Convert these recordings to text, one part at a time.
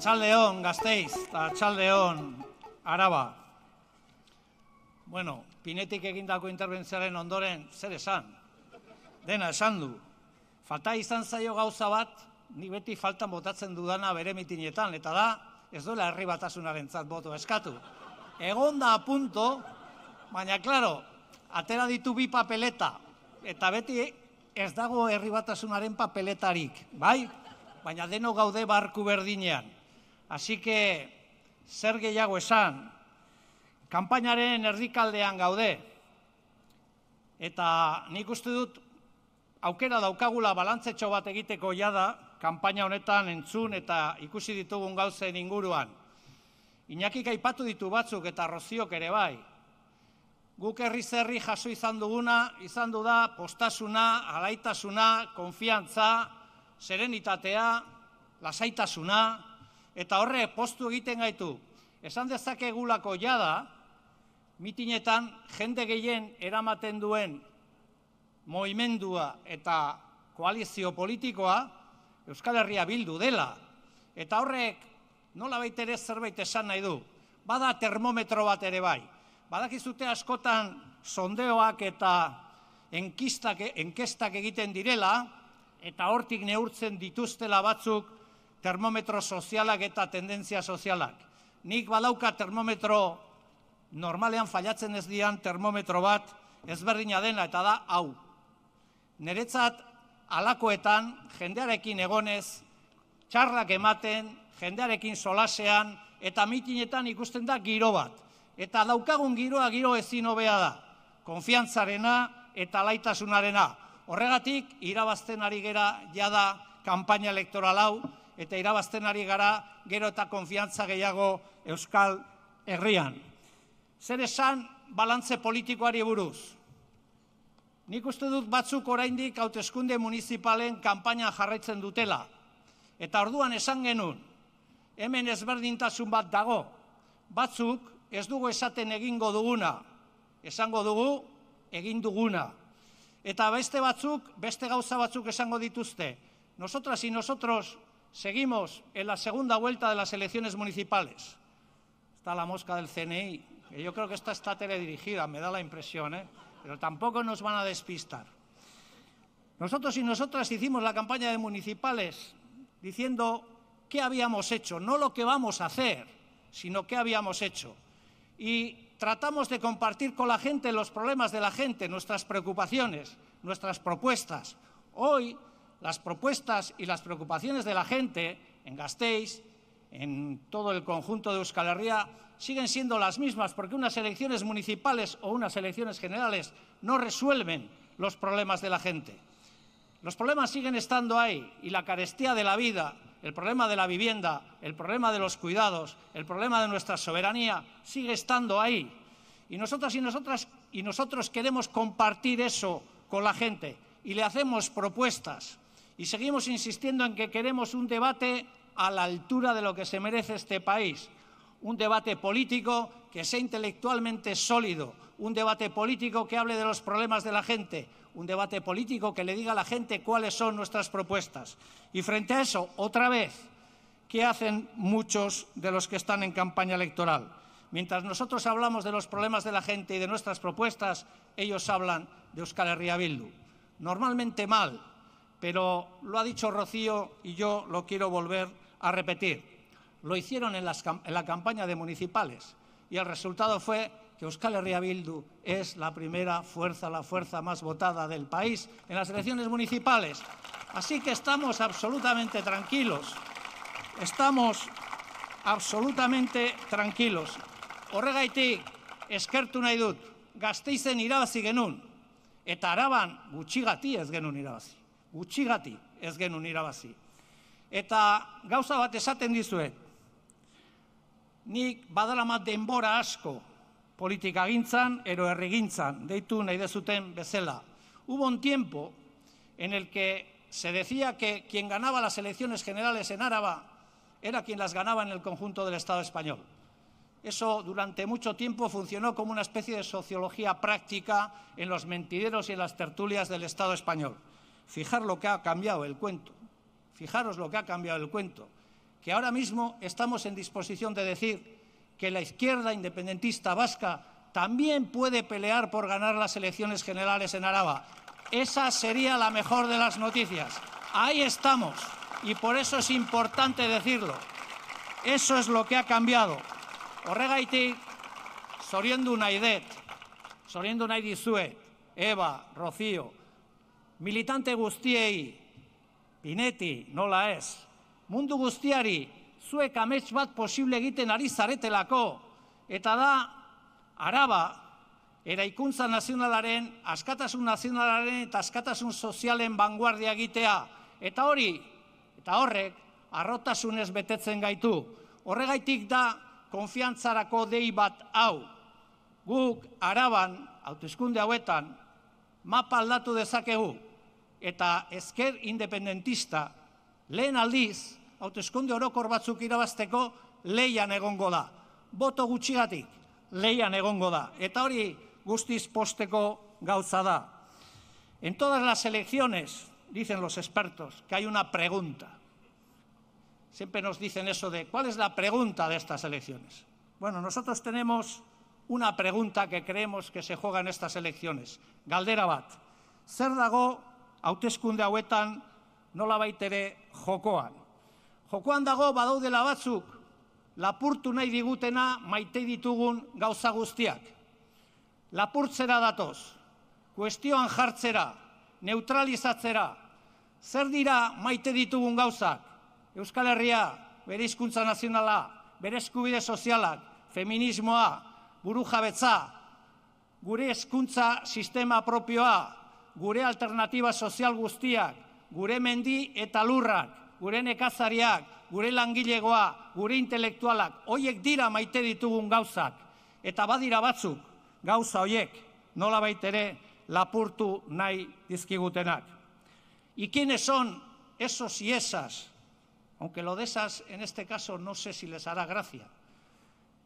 Atxaldeon, gazteiz, eta atxaldeon, araba. Bueno, pinetik egindako interbentziaren ondoren, zer esan? Dena esan du. Falta izan zaio gauza bat, ni beti faltan botatzen dudana bere mitinetan, eta da, ez duela herri batasunaren boto eskatu. Egon da apunto, baina, klaro, atera ditu bi papeleta, eta beti ez dago herri batasunaren papeletarik, bai? Baina deno gaude barku berdinean. Así que, zer gehiago esan, kampainaren erdikaldean gaude, eta nik uste dut, aukera daukagula balantzetxo bat egiteko jada, kampaina honetan entzun eta ikusi ditugun gauzen inguruan. Iñakik aipatu ditu batzuk eta roziok ere bai. Guk herri zerri jaso izan duguna, izan du da postasuna, alaitasuna, konfiantza, serenitatea, lasaitasuna, eta horrek, postu egiten gaitu. Esan dezakegulako jada, mitinetan jende gehien eramaten duen moimendua eta koalizio politikoa Euskal Herria bildu dela. Eta horrek nola ere zerbait esan nahi du. Bada termometro bat ere bai. Badakizute askotan sondeoak eta enkistak, enkestak egiten direla, eta hortik neurtzen dituztela batzuk termometro sozialak eta tendentzia sozialak. Nik balauka termometro, normalean fallatzen ez dian termometro bat, ezberdina dena eta da, hau. Neretzat, alakoetan, jendearekin egonez, txarrak ematen, jendearekin solasean, eta mitinetan ikusten da giro bat. Eta daukagun giroa giro ezin hobea da. Konfiantzarena eta laitasunarena. Horregatik, irabazten ari gera jada kampaina elektoral hau, eta irabazten ari gara gero eta konfiantza gehiago Euskal Herrian. Zer esan balantze politikoari buruz? Nik uste dut batzuk oraindik hauteskunde municipalen kanpaina jarraitzen dutela. Eta orduan esan genuen, hemen ezberdintasun bat dago, batzuk ez dugu esaten egingo duguna, esango dugu egin duguna. Eta beste batzuk, beste gauza batzuk esango dituzte. Nosotras y nosotros Seguimos en la segunda vuelta de las elecciones municipales. Está la mosca del CNI, yo creo que esta está teledirigida, me da la impresión, ¿eh? pero tampoco nos van a despistar. Nosotros y nosotras hicimos la campaña de municipales diciendo qué habíamos hecho, no lo que vamos a hacer, sino qué habíamos hecho. Y tratamos de compartir con la gente los problemas de la gente, nuestras preocupaciones, nuestras propuestas. Hoy las propuestas y las preocupaciones de la gente en Gasteiz, en todo el conjunto de Euskal Herria, siguen siendo las mismas, porque unas elecciones municipales o unas elecciones generales no resuelven los problemas de la gente. Los problemas siguen estando ahí y la carestía de la vida, el problema de la vivienda, el problema de los cuidados, el problema de nuestra soberanía sigue estando ahí. Y nosotras y nosotras y nosotros queremos compartir eso con la gente y le hacemos propuestas y seguimos insistiendo en que queremos un debate a la altura de lo que se merece este país, un debate político que sea intelectualmente sólido, un debate político que hable de los problemas de la gente, un debate político que le diga a la gente cuáles son nuestras propuestas. Y frente a eso, otra vez, ¿qué hacen muchos de los que están en campaña electoral? Mientras nosotros hablamos de los problemas de la gente y de nuestras propuestas, ellos hablan de Euskal Herria Bildu. Normalmente mal, pero lo ha dicho Rocío y yo lo quiero volver a repetir. Lo hicieron en, la campaña de municipales y el resultado fue que Euskal Herria Bildu es la primera fuerza, la fuerza más votada del país en las elecciones municipales. Así que estamos absolutamente tranquilos. Estamos absolutamente tranquilos. Horregaitik, eskertu nahi dut, irabazi genun, eta araban utxigati ez genuen irabazi. Eta gauza bat esaten dizuet, nik badalamat denbora asko politika gintzan, ero errigintzan, deitu nahi dezuten bezala. Hubo un tiempo en el que se decía que quien ganaba las elecciones generales en Araba era quien las ganaba en el conjunto del Estado español. Eso durante mucho tiempo funcionó como una especie de sociología práctica en los mentideros y en las tertulias del Estado español. Fijar lo que ha cambiado el cuento. Fijaros lo que ha cambiado el cuento. Que ahora mismo estamos en disposición de decir que la izquierda independentista vasca también puede pelear por ganar las elecciones generales en Araba. Esa sería la mejor de las noticias. Ahí estamos. Y por eso es importante decirlo. Eso es lo que ha cambiado. Haití soriendo una soriendo una Eva, Rocío, militante guztiei, pineti, nola ez, mundu guztiari, zuek amets bat posible egiten ari zaretelako, eta da, araba, eraikuntza nazionalaren, askatasun nazionalaren eta askatasun sozialen vanguardia egitea. Eta hori, eta horrek, arrotasunez betetzen gaitu. Horregaitik da, konfiantzarako dei bat hau. Guk, araban, autoizkunde hauetan, mapa aldatu dezakegu eta ezker independentista lehen aldiz hauteskunde orokor batzuk irabazteko leian egongo da. Boto gutxigatik leian egongo da. Eta hori guztiz posteko gauza da. En todas las elecciones, dicen los expertos, que hay una pregunta. Siempre nos dicen eso de cuál es la pregunta de estas elecciones. Bueno, nosotros tenemos una pregunta que creemos que se juega en estas elecciones. Galdera bat, zer dago hauteskunde hauetan nola baitere jokoan. Jokoan dago badaudela batzuk, lapurtu nahi digutena maite ditugun gauza guztiak. Lapurtzera datoz, kuestioan jartzera, neutralizatzera, zer dira maite ditugun gauzak, Euskal Herria, bere hizkuntza nazionala, bere eskubide sozialak, feminismoa, buru jabetza, gure hezkuntza sistema propioa, gure alternatiba sozial guztiak, gure mendi eta lurrak, gure nekazariak, gure langilegoa, gure intelektualak, hoiek dira maite ditugun gauzak. Eta badira batzuk, gauza hoiek, nola baitere, lapurtu nahi dizkigutenak. Ikin son esos y esas, aunque lo de esas en este caso no sé si les hará gracia,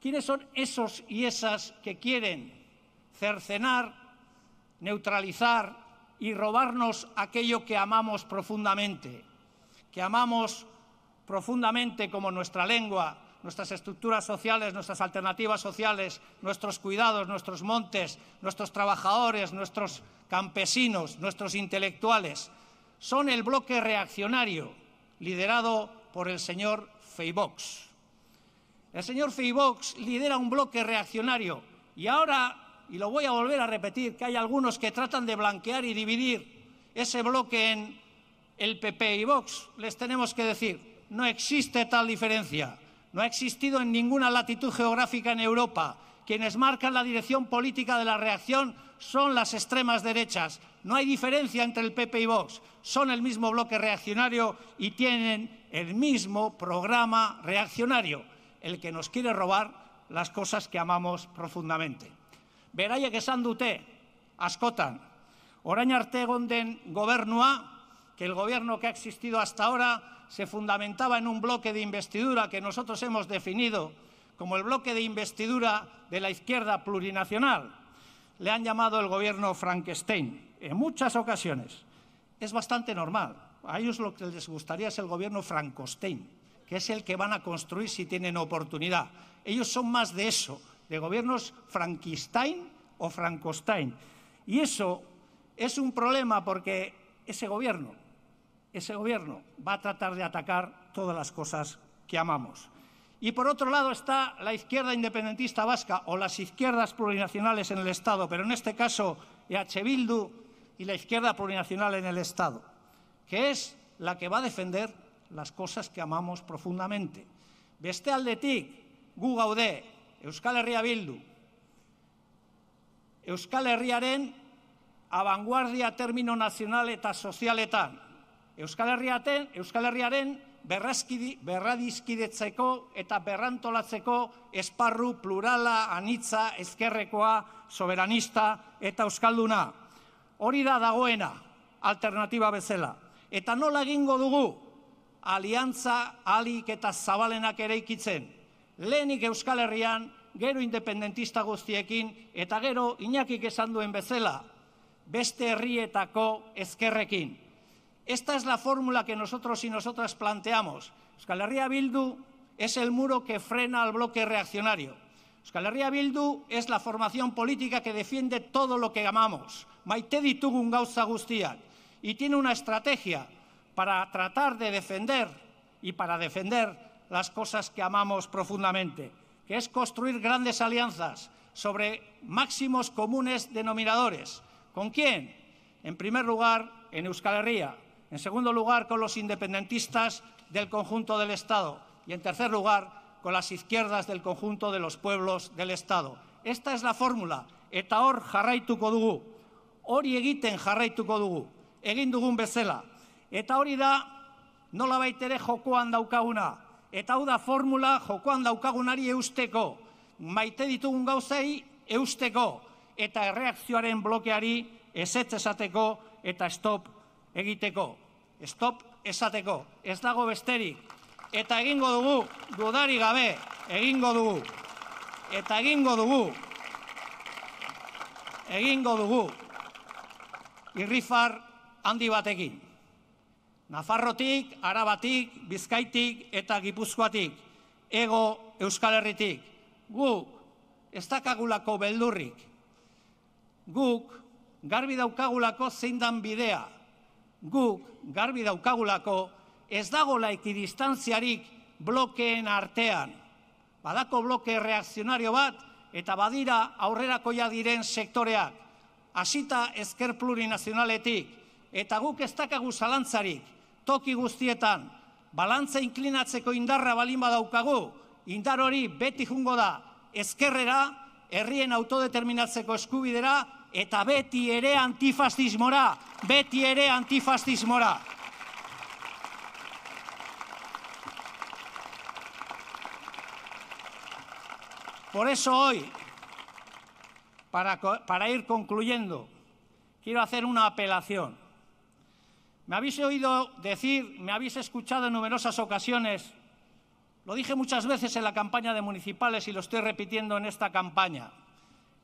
¿quiénes son esos y esas que quieren cercenar, neutralizar, y robarnos aquello que amamos profundamente, que amamos profundamente como nuestra lengua, nuestras estructuras sociales, nuestras alternativas sociales, nuestros cuidados, nuestros montes, nuestros trabajadores, nuestros campesinos, nuestros intelectuales. Son el bloque reaccionario liderado por el señor Feibox. El señor Feibox lidera un bloque reaccionario y ahora y lo voy a volver a repetir, que hay algunos que tratan de blanquear y dividir ese bloque en el PP y Vox, les tenemos que decir, no existe tal diferencia, no ha existido en ninguna latitud geográfica en Europa. Quienes marcan la dirección política de la reacción son las extremas derechas. No hay diferencia entre el PP y Vox. Son el mismo bloque reaccionario y tienen el mismo programa reaccionario, el que nos quiere robar las cosas que amamos profundamente beraiek esan dute, askotan, orain arte egon gobernua, que el gobierno que ha existido hasta ahora se fundamentaba en un bloque de investidura que nosotros hemos definido como el bloque de investidura de la izquierda plurinacional. Le han llamado el gobierno Frankenstein en muchas ocasiones. Es bastante normal. A ellos lo que les gustaría es el gobierno Frankenstein, que es el que van a construir si tienen oportunidad. Ellos son más de eso, de gobiernos Frankenstein o francostein, Y eso es un problema porque ese gobierno, ese gobierno va a tratar de atacar todas las cosas que amamos. Y por otro lado está la izquierda independentista vasca o las izquierdas plurinacionales en el Estado, pero en este caso EH Bildu y la izquierda plurinacional en el Estado, que es la que va a defender las cosas que amamos profundamente. Beste de gu gaude Euskal Herria bildu. Euskal Herriaren abanguardia termino nazional eta sozialetan. Euskal, Herriaten, Euskal Herriaren berrazkidi, berradizkidetzeko eta berrantolatzeko esparru plurala, anitza, ezkerrekoa, soberanista eta euskalduna. Hori da dagoena, alternativa bezala. Eta nola egingo dugu, aliantza alik eta zabalenak ere ikitzen lehenik Euskal Herrian, gero independentista guztiekin, eta gero inakik esan duen bezala, beste herrietako ezkerrekin. Esta es la fórmula que nosotros y nosotras planteamos. Euskal Herria Bildu es el muro que frena al bloque reaccionario. Euskal Herria Bildu es la formación política que defiende todo lo que amamos. Maite ditugun gauza guztiak. Y tiene una estrategia para tratar de defender y para defender las cosas que amamos profundamente, que es construir grandes alianzas sobre máximos comunes denominadores. ¿Con quién? En primer lugar, en Euskal Herria. En segundo lugar, con los independentistas del conjunto del Estado. Y en tercer lugar, con las izquierdas del conjunto de los pueblos del Estado. Esta es la fórmula. Eta hor jarraituko dugu. egiten jarraituko dugu. Egin dugun bezala. Eta hori da Eta hau da formula jokoan daukagunari eusteko, maite ditugun gauzei eusteko, eta erreakzioaren blokeari ezetz esateko eta stop egiteko. Stop esateko, ez dago besterik. Eta egingo dugu, dudari gabe, egingo dugu, eta egingo dugu, egingo dugu, irrifar handi batekin. Nafarrotik, Arabatik, Bizkaitik eta Gipuzkoatik, ego Euskal Herritik. Guk, ez dakagulako beldurrik. Guk, garbi daukagulako zein dan bidea. Guk, garbi daukagulako, ez dago laiki distantziarik blokeen artean. Badako bloke reakzionario bat, eta badira aurrerakoia diren sektoreak. Asita ezker plurinazionaletik, eta guk ez dakagu zalantzarik, toki guztietan, balantza inklinatzeko indarra balin badaukagu, indar hori beti jungo da ezkerrera, herrien autodeterminatzeko eskubidera, eta beti ere antifastismora, beti ere antifastismora. Por eso hoy, para, para ir concluyendo, quiero hacer una apelación. Me habéis oído decir, me habéis escuchado en numerosas ocasiones, lo dije muchas veces en la campaña de municipales y lo estoy repitiendo en esta campaña,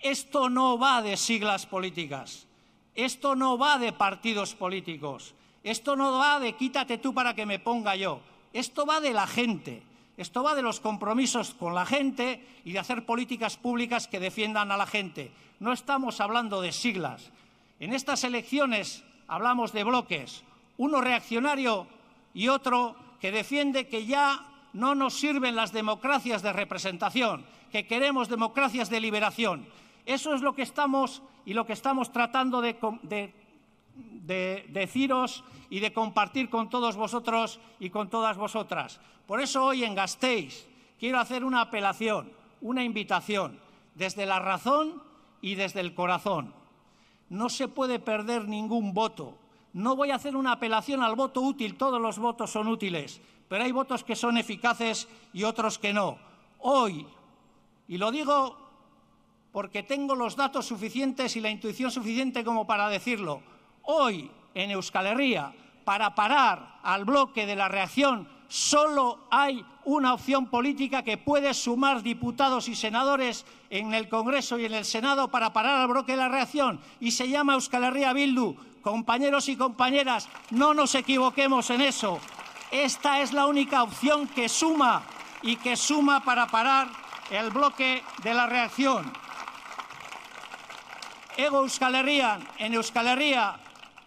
esto no va de siglas políticas, esto no va de partidos políticos, esto no va de quítate tú para que me ponga yo, esto va de la gente, esto va de los compromisos con la gente y de hacer políticas públicas que defiendan a la gente. No estamos hablando de siglas. En estas elecciones hablamos de bloques, uno reaccionario y otro que defiende que ya no nos sirven las democracias de representación, que queremos democracias de liberación. Eso es lo que estamos y lo que estamos tratando de, deciros y de compartir con todos vosotros y con todas vosotras. Por eso hoy en Gasteiz quiero hacer una apelación, una invitación, desde la razón y desde el corazón no se puede perder ningún voto. No voy a hacer una apelación al voto útil, todos los votos son útiles, pero hay votos que son eficaces y otros que no. Hoy, y lo digo porque tengo los datos suficientes y la intuición suficiente como para decirlo, hoy en Euskal Herria, para parar al bloque de la reacción solo hay una opción política que puede sumar diputados y senadores en el Congreso y en el Senado para parar al bloque de la reacción y se llama Euskal Herria Bildu. Compañeros y compañeras, no nos equivoquemos en eso. Esta es la única opción que suma y que suma para parar el bloque de la reacción. Ego Euskal en Euskal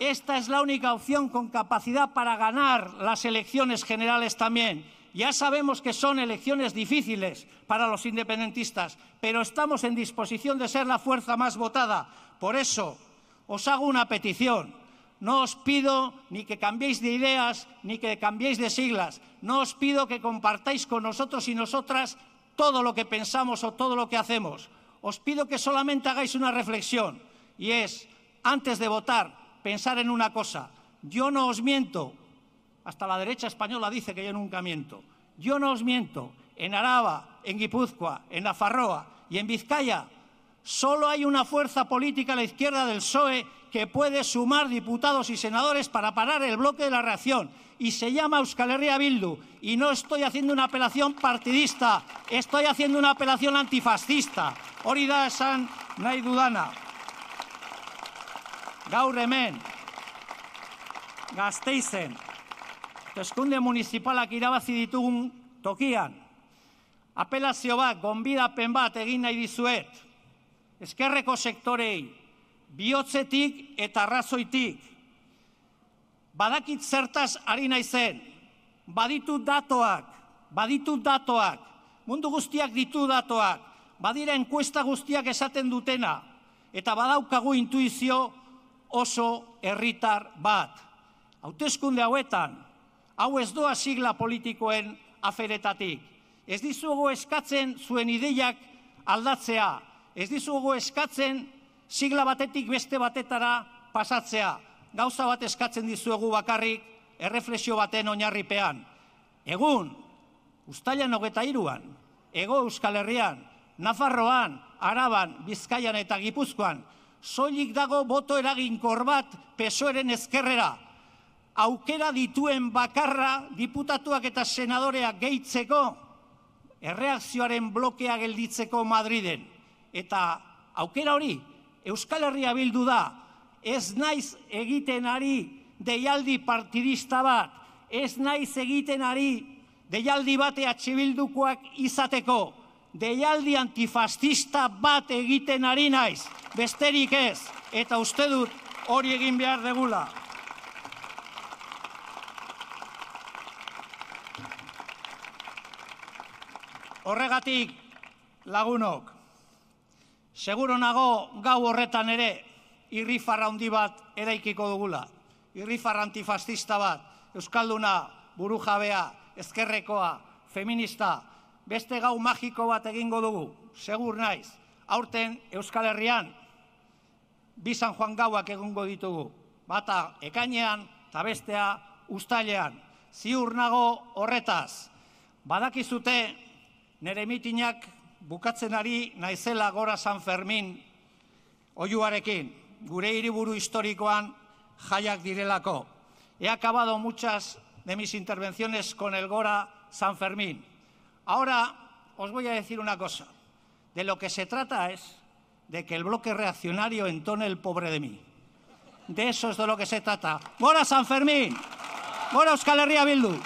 esta es la única opción con capacidad para ganar las elecciones generales también. Ya sabemos que son elecciones difíciles para los independentistas, pero estamos en disposición de ser la fuerza más votada. Por eso, os hago una petición. No os pido ni que cambiéis de ideas ni que cambiéis de siglas. No os pido que compartáis con nosotros y nosotras todo lo que pensamos o todo lo que hacemos. Os pido que solamente hagáis una reflexión y es, antes de votar, pensar en una cosa. Yo no os miento. Hasta la derecha española dice que yo nunca miento. Yo no os miento. En Araba, en Guipúzcoa, en Nafarroa y en Vizcaya solo hay una fuerza política a la izquierda del PSOE que puede sumar diputados y senadores para parar el bloque de la reacción. Y se llama Euskal Herria Bildu. Y no estoy haciendo una apelación partidista, estoy haciendo una apelación antifascista. gaur hemen, gazteizen, eskunde municipalak irabazi ditugun tokian, apelazio bat, gonbidapen bat egin nahi dizuet, eskerreko sektorei, bihotzetik eta razoitik, badakit zertaz ari naizen, baditu datoak, baditu datoak, mundu guztiak ditu datoak, badira enkuesta guztiak esaten dutena, eta badaukagu intuizio, oso herritar bat. Hautezkunde hauetan, hau ez doa sigla politikoen aferetatik. Ez dizugu eskatzen zuen ideiak aldatzea. Ez dizugu eskatzen sigla batetik beste batetara pasatzea. Gauza bat eskatzen dizuegu bakarrik erreflexio baten oinarripean. Egun, ustailan hogeta iruan, ego Euskal Herrian, Nafarroan, Araban, Bizkaian eta Gipuzkoan, soilik dago boto eraginkor bat pesoeren ezkerrera. Aukera dituen bakarra diputatuak eta senadoreak gehitzeko, erreakzioaren blokea gelditzeko Madriden. Eta aukera hori, Euskal Herria bildu da, ez naiz egiten ari deialdi partidista bat, ez naiz egiten ari deialdi batea txibildukoak izateko deialdi antifascista bat egiten ari naiz, besterik ez, eta uste dut hori egin behar degula. Horregatik, lagunok, seguro nago gau horretan ere irrifarra handi bat eraikiko dugula. Irrifarra antifascista bat, Euskalduna, burujabea, ezkerrekoa, feminista, beste gau magiko bat egingo dugu, segur naiz, aurten Euskal Herrian bizan joan gauak egongo ditugu, bata ekainean eta bestea ustailean. Ziur nago horretaz, badakizute nere mitinak bukatzen ari naizela gora San Fermin oiuarekin, gure hiriburu historikoan jaiak direlako. He acabado muchas de mis intervenciones con el gora San Fermín. Ahora os voy a decir una cosa. De lo que se trata es de que el bloque reaccionario entone el pobre de mí. De eso es de lo que se trata. ¡Mora San Fermín! ¡Mora Euskal Herria Bildu!